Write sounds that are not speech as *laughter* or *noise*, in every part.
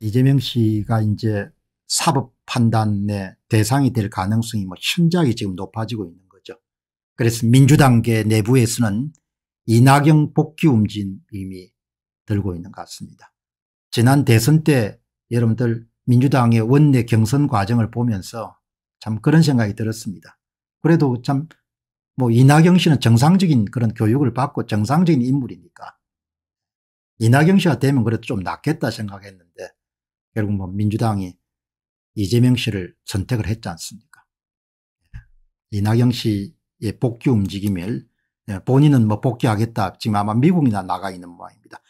이재명 씨가 이제 사법 판단의 대상이 될 가능성이 뭐 현저하게 지금 높아지고 있는 거죠. 그래서 민주당계 내부에서는 이낙연 복귀 움직임이 들고 있는 것 같습니다. 지난 대선 때 여러분들 민주당의 원내 경선 과정을 보면서 참 그런 생각이 들었습니다. 그래도 참 뭐 이낙연 씨는 정상적인 그런 교육을 받고 정상적인 인물이니까 이낙연 씨가 되면 그래도 좀 낫겠다 생각했는데 결국 뭐 민주당이 이재명 씨를 선택을 했지 않습니까? 이낙영 씨의 복귀 움직임을 예, 본인은 뭐 복귀하겠다 지금 아마 미국이나 나가 있는 모양입니다.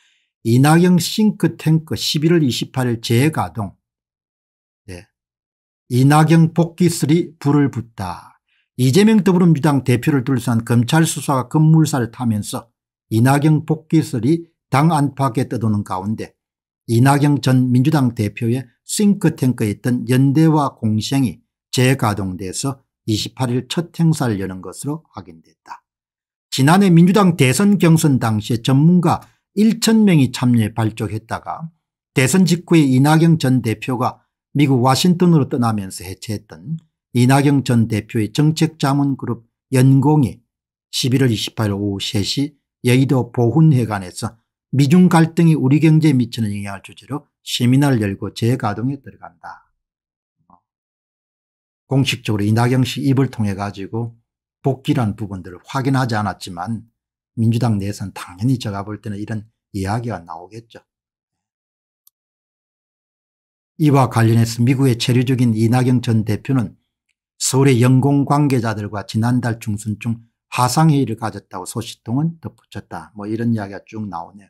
이낙영 싱크탱크 11월 28일 재가동 네. 이낙영 복귀이 불을 붙다. 이재명 더불어민주당 대표를 둘러싼 검찰 수사가 급물살을 타면서 이낙영 복귀이당 안팎에 떠도는 가운데 이낙영 전 민주당 대표의 싱크탱크에 있던 연대와 공생이 재가동돼서 28일 첫 행사를 여는 것으로 확인됐다. 지난해 민주당 대선 경선 당시에 전문가 1천명이 참여해 발족했다가 대선 직후에 이낙영 전 대표가 미국 와싱턴으로 떠나면서 해체했던 이낙영 전 대표의 정책자문그룹 연공이 11월 28일 오후 3시 여의도 보훈회관에서 미중 갈등이 우리 경제에 미치는 영향을 주제로 세미나를 열고 재가동에 들어간다. 공식적으로 이낙영 씨 입을 통해 가지고 복귀란 부분들을 확인하지 않았지만 민주당 내에서는 당연히 제가 볼 때는 이런 이야기가 나오겠죠. 이와 관련해서 미국의 체류적인 이낙영 전 대표는 서울의 연공 관계자들과 지난달 중순쯤 화상회의를 가졌다고 소식통은 덧붙였다. 뭐 이런 이야기가 쭉 나오네요.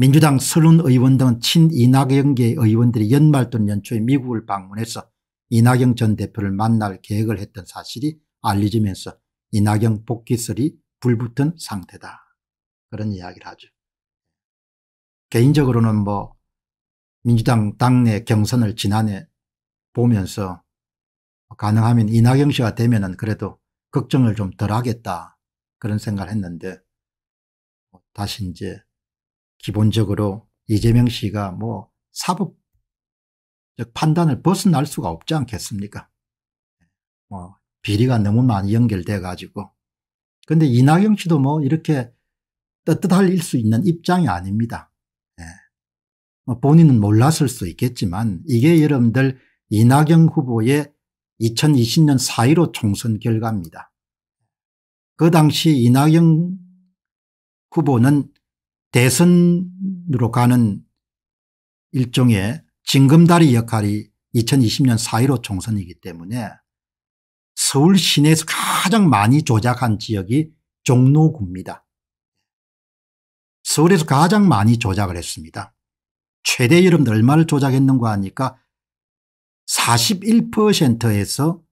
민주당 서른 의원 등 친이낙연계 의원들이 연말 또는 연초에 미국을 방문해서 이낙연 전 대표를 만날 계획을 했던 사실이 알려지면서 이낙연 복귀설이 불붙은 상태다. 그런 이야기를 하죠. 개인적으로는 뭐 민주당 당내 경선을 지난해 보면서 가능하면 이낙연 씨가 되면 은 그래도 걱정을 좀 덜 하겠다 그런 생각을 했는데 다시 이제 기본적으로 이재명 씨가 뭐 사법적 판단을 벗어날 수가 없지 않겠습니까? 뭐 비리가 너무 많이 연결돼 가지고 근데 이낙영 씨도 뭐 이렇게 떳떳할 수 있는 입장이 아닙니다. 예. 뭐 본인은 몰랐을 수 있겠지만 이게 여러분들 이낙영 후보의 2020년 4.15 총선 결과입니다. 그 당시 이낙영 후보는 대선으로 가는 일종의 징금다리 역할이 2020년 4.15 총선이기 때문에 서울 시내에서 가장 많이 조작한 지역이 종로구입니다. 서울에서 가장 많이 조작을 했습니다. 최대 여러분들 얼마를 조작했는가 하니까 41%에서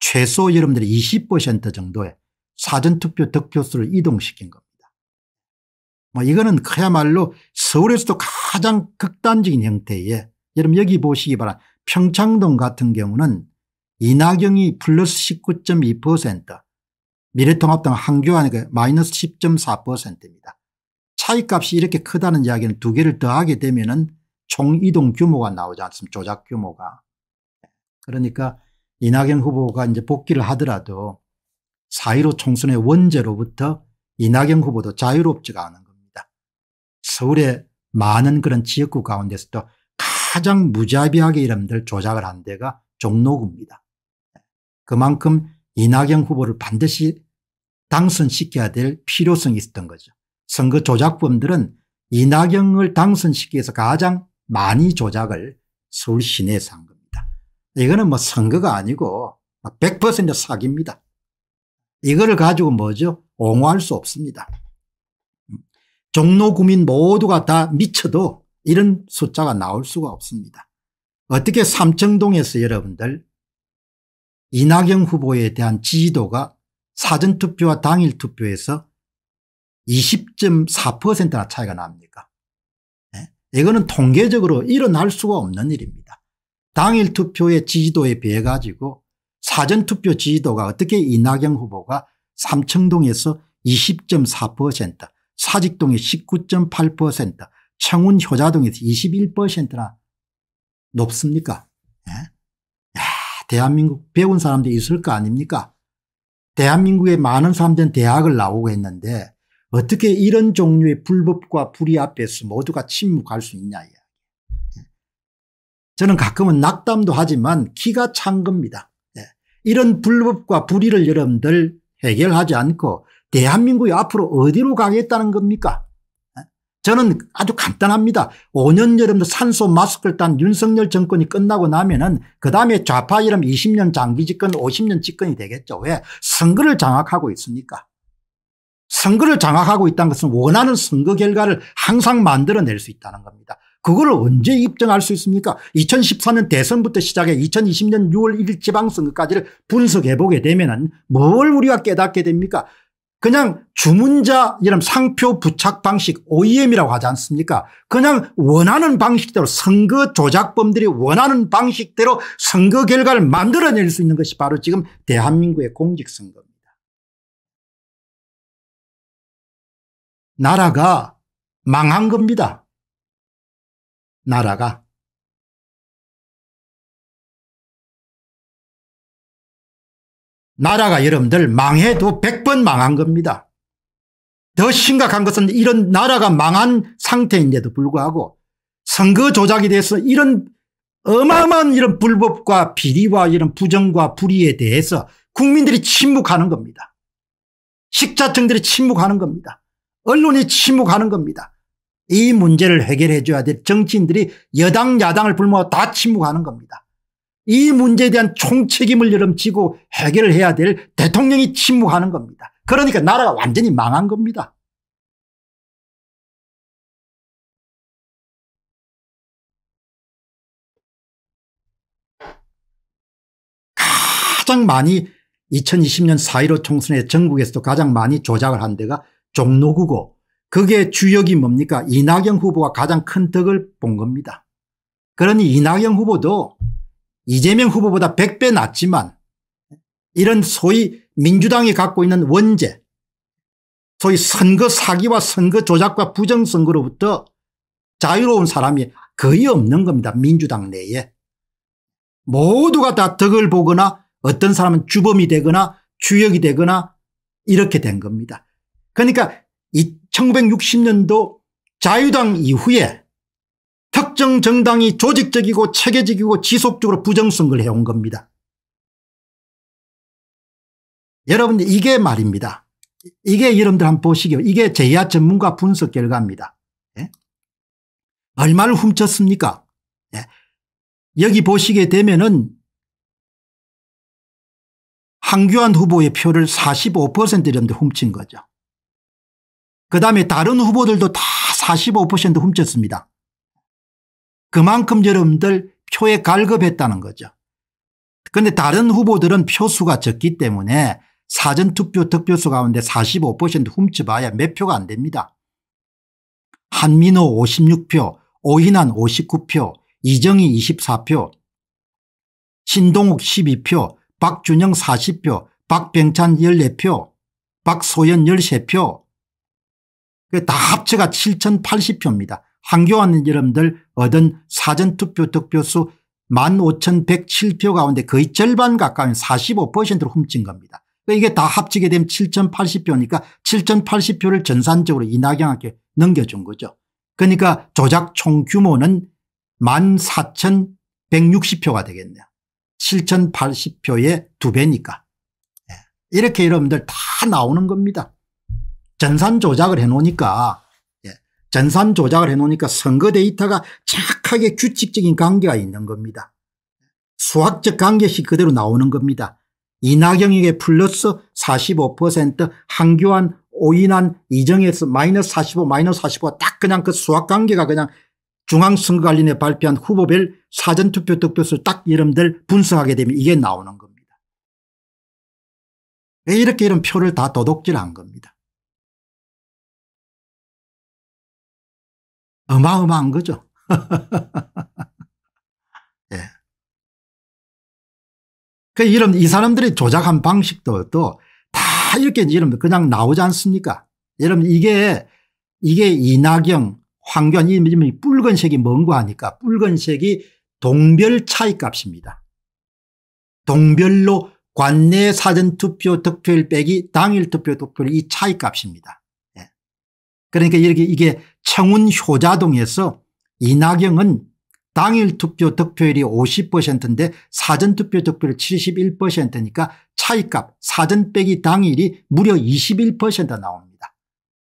최소 여러분들이 20% 정도의 사전투표 득표수를 이동시킨 겁니다. 뭐 이거는 그야말로 서울에서도 가장 극단적인 형태의 여러분 여기 보시기 바랍니다. 평창동 같은 경우는 이낙연이 플러스 19.2% 미래통합당 한교안이 그 마이너스 10.4%입니다. 차이값이 이렇게 크다는 이야기는 두 개를 더하게 되면 은총 이동 규모가 나오지 않습니까 조작 규모가. 그러니까 이낙연 후보가 이제 복귀를 하더라도 4.15 총선의 원죄로부터 이낙연 후보도 자유롭지가 않은 거예요. 서울의 많은 그런 지역구 가운데서도 가장 무자비하게 이름들 조작을 한 데가 종로구입니다. 그만큼 이낙연 후보를 반드시 당선시켜야 될 필요성이 있었던 거죠. 선거 조작범들은 이낙연을 당선시키기 위해서 가장 많이 조작을 서울 시내에서 한 겁니다. 이거는 뭐 선거가 아니고 100% 뭐 사기입니다. 이거를 가지고 뭐죠? 옹호할 수 없습니다. 종로구민 모두가 다 미쳐도 이런 숫자가 나올 수가 없습니다. 어떻게 삼청동에서 여러분들 이낙연 후보에 대한 지지도가 사전투표와 당일투표에서 20.4%나 차이가 납니까 네? 이거는 통계적으로 일어날 수가 없는 일입니다. 당일투표의 지지도에 비해 가지고 사전투표 지지도가 어떻게 이낙연 후보가 삼청동에서 20.4% 사직동에19.8% 청운 효자동에서 21%나 높습니까? 예? 야, 대한민국 배운 사람들이 있을 거 아닙니까? 대한민국의 많은 사람들은 대학을 나오고 있는데 어떻게 이런 종류의 불법과 불의 앞에서 모두가 침묵할 수 있냐 이야기. 예? 저는 가끔은 낙담도 하지만 기가 찬 겁니다. 예. 이런 불법과 불의를 여러분들 해결하지 않고 대한민국이 앞으로 어디로 가겠다는 겁니까? 저는 아주 간단합니다. 5년 여름도 산소 마스크를 딴 윤석열 정권이 끝나고 나면은 그 다음에 좌파 이름 20년 장기 집권 50년 집권이 되겠죠. 왜? 선거를 장악하고 있습니까 선거를 장악하고 있다는 것은 원하는 선거 결과를 항상 만들어낼 수 있다는 겁니다. 그거를 언제 입증할 수 있습니까 2014년 대선부터 시작해 2020년 6월 1일 지방선거까지를 분석해보게 되면 은뭘 우리가 깨닫게 됩니까 그냥 주문자 이름 상표 부착 방식 OEM이라고 하지 않습니까 그냥 원하는 방식대로 선거 조작범들이 원하는 방식대로 선거 결과를 만들어낼 수 있는 것이 바로 지금 대한민국의 공직선거입니다. 나라가 망한 겁니다. 나라가. 나라가 여러분들 망해도 100번 망한 겁니다. 더 심각한 것은 이런 나라가 망한 상태인데도 불구하고 선거 조작에 대해서 이런 어마어마한 이런 불법과 비리와 이런 부정과 불의에 대해서 국민들이 침묵하는 겁니다. 식자층들이 침묵하는 겁니다. 언론이 침묵하는 겁니다. 이 문제를 해결해 줘야 될 정치인들이 여당 야당을 불모하고 다 침묵하는 겁니다. 이 문제에 대한 총책임을 여름 지고 해결을 해야 될 대통령이 침묵하는 겁니다. 그러니까 나라가 완전히 망한 겁니다. 가장 많이 2020년 4.15 총선에 전국에서도 가장 많이 조작을 한 데가 종로구고 그게 주역이 뭡니까 이낙연 후보가 가장 큰 덕을 본 겁니다. 그러니 이낙연 후보도 이재명 후보보다 100배 낫지만 이런 소위 민주당이 갖고 있는 원죄 소위 선거 사기와 선거 조작과 부정선거로부터 자유로운 사람이 거의 없는 겁니다. 민주당 내에. 모두가 다 덕을 보거나 어떤 사람은 주범이 되거나 주역이 되거나 이렇게 된 겁니다. 그러니까 1960년도 자유당 이후에 특정 정당이 조직적이고 체계적이고 지속적으로 부정선거를 해온 겁니다. 여러분 이게 말입니다. 이게 여러분들 한번 보시기요. 이게 제야 전문가 분석 결과입니다. 예? 얼마를 훔쳤습니까? 예. 여기 보시게 되면은 황교안 후보의 표를 45% 이런데 훔친 거죠. 그 다음에 다른 후보들도 다 45% 훔쳤습니다. 그만큼 여러분들 표에 갈급했다는 거죠. 그런데 다른 후보들은 표수가 적기 때문에 사전투표 득표수 가운데 45% 훔쳐봐야 몇 표가 안 됩니다. 한민호 56표, 오인환 59표, 이정희 24표, 신동욱 12표, 박준영 40표, 박병찬 14표, 박소연 13표 다 합체가 7,080표입니다. 한교안 여러분들 얻은 사전투표 득표수 15,107표 가운데 거의 절반 가까운 45%를 훔친 겁니다. 그러니까 이게 다 합치게 되면 7,080표니까 7,080표를 전산적으로 이낙연한게 넘겨준 거죠. 그러니까 조작 총 규모는 14,160표가 되겠네요. 7,080표의 두배니까 예. 이렇게 여러분들 다 나오는 겁니다. 전산 조작을 해놓으니까 전산 조작을 해놓으니까 선거 데이터가 착하게 규칙적인 관계가 있는 겁니다. 수학적 관계식 그대로 나오는 겁니다. 이낙영에게 플러스 45%한교환 오인한 이정에서 마이너스 45 마이너스 45가 딱 그냥 그 수학관계가 그냥 중앙선거관리에 발표한 후보별 사전투표 득표수를 딱 이름들 분석하게 되면 이게 나오는 겁니다. 왜 이렇게 이런 표를 다 도둑질한 겁니다. 어마어마한 거죠. *laughs* 예. 그 이런 이 사람들이 조작한 방식도 또 다 이렇게 이런 그냥 나오지 않습니까? 여러분 이게 이게 이낙영, 황교안 이름이 붉은색이 뭔가 하니까 붉은색이 동별 차이값입니다. 동별로 관내 사전투표 득표율 빼기 당일 투표 득표율 이 차이값입니다. 네. 예. 그러니까 이렇게 이게 청운 효자동에서 이낙영은 당일 투표 득표율이 50%인데 사전투표 득표율 71%니까 차이값 사전 빼기 당일이 무려 2 1 나옵니다.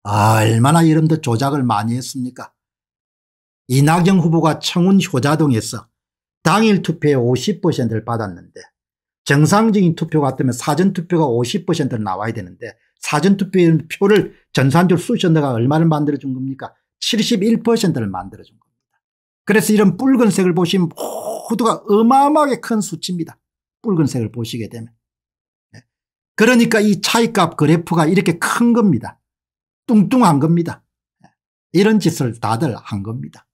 아, 얼마나 여러분들 조작을 많이 했습니까? 이낙영 후보가 청운 효자동에서 당일 투표의 50%를 받았는데 정상적인 투표 같으면 사전투표가 50%를 나와야 되는데 사전투표의 표를 전산적으로 수천대가 얼마를 만들어준 겁니까? 71%를 만들어준 겁니다. 그래서 이런 붉은색을 보시면 모두가 어마어마하게 큰 수치입니다. 붉은색을 보시게 되면. 네. 그러니까 이 차이값 그래프가 이렇게 큰 겁니다. 뚱뚱한 겁니다. 네. 이런 짓을 다들 한 겁니다.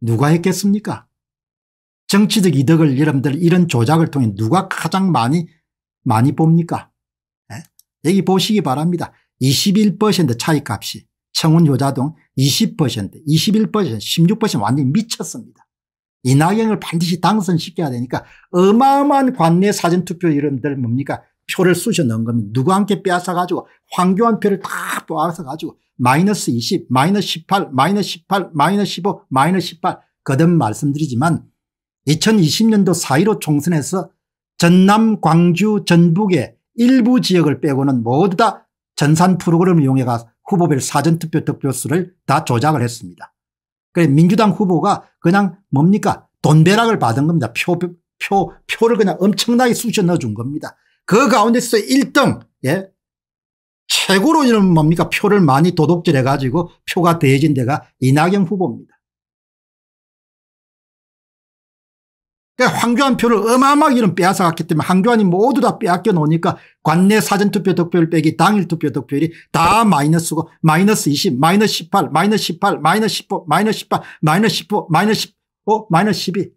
누가 했겠습니까? 정치적 이득을 여러분들 이런 조작을 통해 누가 가장 많이 많이 봅니까? 예? 여기 보시기 바랍니다. 21% 차이값이 청운 효자동20% 21% 16% 완전히 미쳤습니다. 이낙연을 반드시 당선시켜야 되니까 어마어마한 관내 사전투표 이름들 뭡니까 표를 쑤셔 넣은 겁니다. 누구 함께 빼앗아가지고 황교안 표를 다 뽑아서가지고 마이너스 20, 마이너스 18, 마이너스 18, 마이너스 15, 마이너스 18 거듭 말씀드리지만 2020년도 4.15 총선에서 전남, 광주, 전북의 일부 지역을 빼고는 모두 다 전산 프로그램을 이용해가 서 후보별 사전투표 득표수를 다 조작을 했습니다. 그래 민주당 후보가 그냥 뭡니까 돈벼락을 받은 겁니다. 표, 표, 표를 그냥 엄청나게 쑤셔 넣어준 겁니다. 그 가운데서 1등, 예? 최고로 이는 뭡니까? 표를 많이 도둑질해가지고 표가 대해진 데가 이낙연 후보입니다. 그러니까 황교안 표를 어마어마하게 빼앗아갔기 때문에 황교안이 모두 다 빼앗겨 놓으니까 관내 사전투표 득표율 빼기 당일 투표 득표율이 다 마이너스고 마이너스 20 마이너스 18 마이너스 18 마이너스 1 9 마이너스 18 마이너스 19 마이너스 15 마이너스 12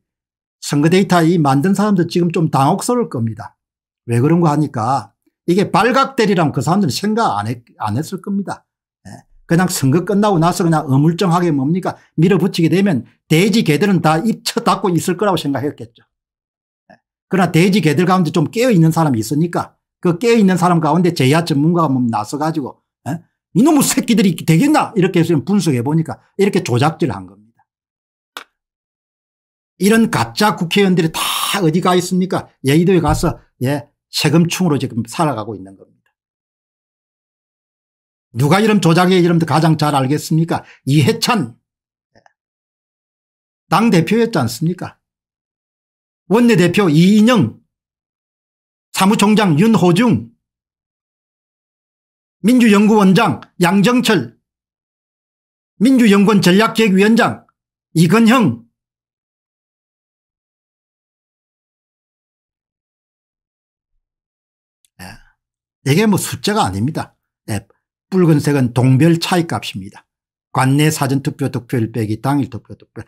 선거 데이터 이 만든 사람들 지금 좀 당혹스러울 겁니다. 왜그런거 하니까 이게 발각대리라면 그 사람들은 생각 안, 했, 안 했을 겁니다. 예. 그냥 선거 끝나고 나서 그냥 어물쩡하게 뭡니까 밀어붙이게 되면 돼지 개들은 다입쳐 닫고 있을 거라고 생각했겠죠. 예. 그러나 돼지 개들 가운데 좀 깨어있는 사람이 있으니까 그 깨어있는 사람 가운데 제야 전문가가 나서 가지고 예? 이놈의 새끼들이 되겠나 이렇게 해서 분석해 보니까 이렇게 조작질을 한 겁니다. 이런 가짜 국회의원들이 다 어디 가 있습니까 예의도에 가서 예 세금충으로 지금 살아가고 있는 겁니다. 누가 이름 조작의 이름도 가장 잘 알겠습니까 이해찬 예, 당대표였지 않습니까 원내대표 이인영 사무총장 윤호중, 민주연구원장 양정철, 민주연구원 전략기획위원장 이건형, 예, 이게 뭐 숫자가 아닙니다. 네, 붉은색은 동별 차이값입니다. 관내 사전투표 득표율 빼기 당일 투표 득표다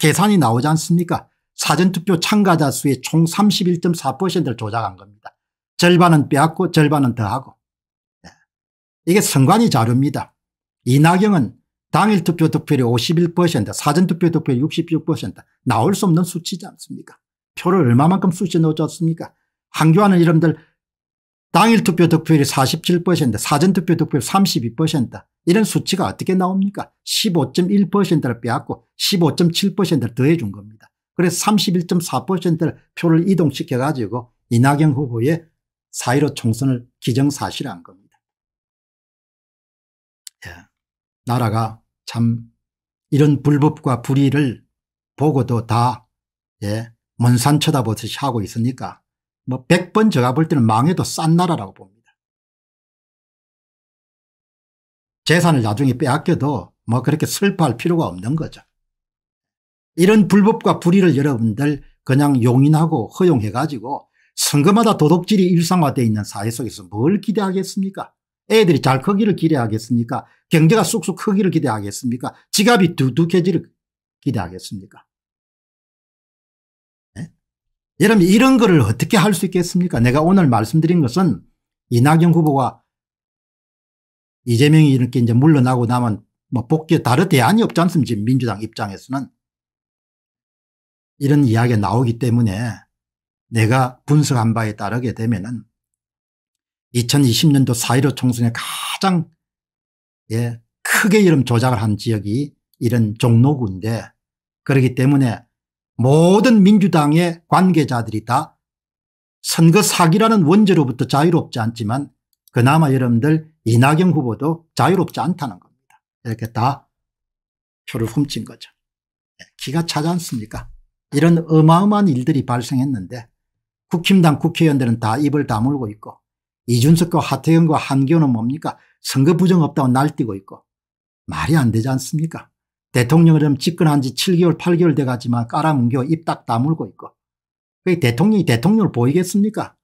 계산이 나오지 않습니까 사전투표 참가자 수의 총 31.4%를 조작한 겁니다. 절반은 빼앗고 절반은 더하고. 네. 이게 선관위 자료입니다. 이낙영은 당일 투표 득표율이 51% 사전투표 득표율이 66% 나올 수 없는 수치지 않습니까 표를 얼마만큼 쑤셔 넣어줬습니까 황교안은 이름들 당일 투표 득표율이 47% 사전투표 득표율 32% 이런 수치가 어떻게 나옵니까 15.1%를 빼앗고 15.7%를 더해준 겁니다. 그래서 31.4%를 표를 이동시켜 가지고 이낙연 후보의 사1 5 총선을 기정사실한 겁니다. 예. 나라가 참 이런 불법과 불의를 보고도 다 예, 먼산 쳐다보듯이 하고 있으니까 뭐 100번 제가 볼 때는 망해도 싼 나라라고 봅니다. 재산을 나중에 빼앗겨도 뭐 그렇게 슬퍼할 필요가 없는 거죠. 이런 불법과 불의를 여러분들 그냥 용인하고 허용해 가지고 선거마다 도덕질이 일상화되어 있는 사회 속에서 뭘 기대하겠습니까 애들이 잘 크기를 기대하겠습니까 경제가 쑥쑥 크기를 기대하겠습니까 지갑이 두둑해지를 기대하겠습니까 네? 여러분 이런 거를 어떻게 할 수 있겠습니까 내가 오늘 말씀드린 것은 이낙연 후보가 이재명이 이렇게 이제 물러나고 나면 뭐 복귀 에 다른 대안이 없지 않습니까 민주당 입장에서는 이런 이야기가 나오기 때문에 내가 분석한 바에 따르게 되면 2020년도 4.15 총선에 가장 예, 크게 이름 조작을 한 지역이 이런 종로구인데 그렇기 때문에 모든 민주당의 관계자들이 다 선거 사기라는 원죄로부터 자유롭지 않지만 그나마 여러분들 이낙연 후보도 자유롭지 않다는 겁니다. 이렇게 다 표를 훔친 거죠. 예, 기가 차지 않습니까? 이런 어마어마한 일들이 발생했는데 국힘당 국회의원들은 다 입을 다물고 있고 이준석과 하태경과 한기호는 뭡니까 선거 부정 없다고 날뛰고 있고 말이 안 되지 않습니까 대통령을 집권한 지 7개월 8개월 돼가지만 깔아뭉겨 입 딱 다물고 있고 그게 대통령이 대통령을 보이겠습니까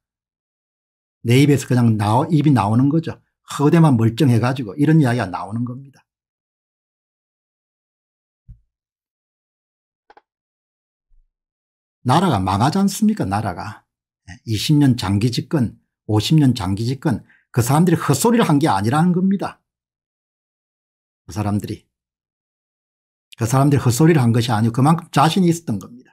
내 입에서 그냥 나오, 입이 나오는 거죠 허대만 멀쩡해가지고 이런 이야기가 나오는 겁니다 나라가 망하지 않습니까 나라가 20년 예, 장기 집권 50년 장기 집권 그 사람들이 헛소리를 한 게 아니라는 겁니다. 그 사람들이. 그 사람들이 헛소리를 한 것이 아니고 그만큼 자신이 있었던 겁니다.